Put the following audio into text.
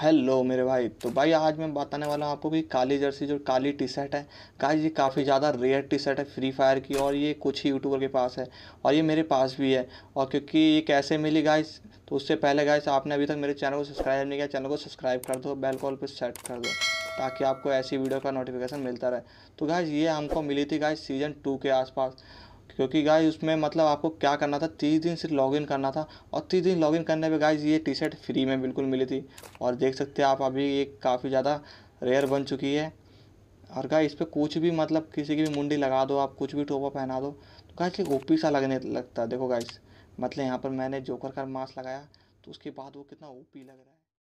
hello मेरे भाई तो भाई आज मैं बताने वाला हूँ आपको कि काली जर्सी जो काली टी शर्ट है गाइस ये काफ़ी ज़्यादा रेयर टी शर्ट है फ्री फायर की और ये कुछ ही यूट्यूबर के पास है और ये मेरे पास भी है और क्योंकि ये कैसे मिली गाइस तो उससे पहले गाइस आपने अभी तक मेरे चैनल को सब्सक्राइब नहीं किया चैनल को सब्सक्राइब कर दो बेल कॉल पर सेट कर दो ताकि आपको ऐसी वीडियो का नोटिफिकेशन मिलता रहे तो गाइज ये हमको मिली थी गाइज सीज़न टू के आसपास क्योंकि गाय उसमें मतलब आपको क्या करना था तीस दिन सिर्फ लॉगिन करना था और तीस दिन लॉगिन करने पे गाय ये टी शर्ट फ्री में बिल्कुल मिली थी और देख सकते हैं आप अभी ये काफ़ी ज़्यादा रेयर बन चुकी है और गाय इस पर कुछ भी मतलब किसी की भी मुंडी लगा दो आप कुछ भी टोपा पहना दो तो गाय से ओपी सा लगने लगता है देखो गाइज मतलब यहाँ पर मैंने जोकर का मास्क लगाया तो उसके बाद वो कितना ओपी लग रहा है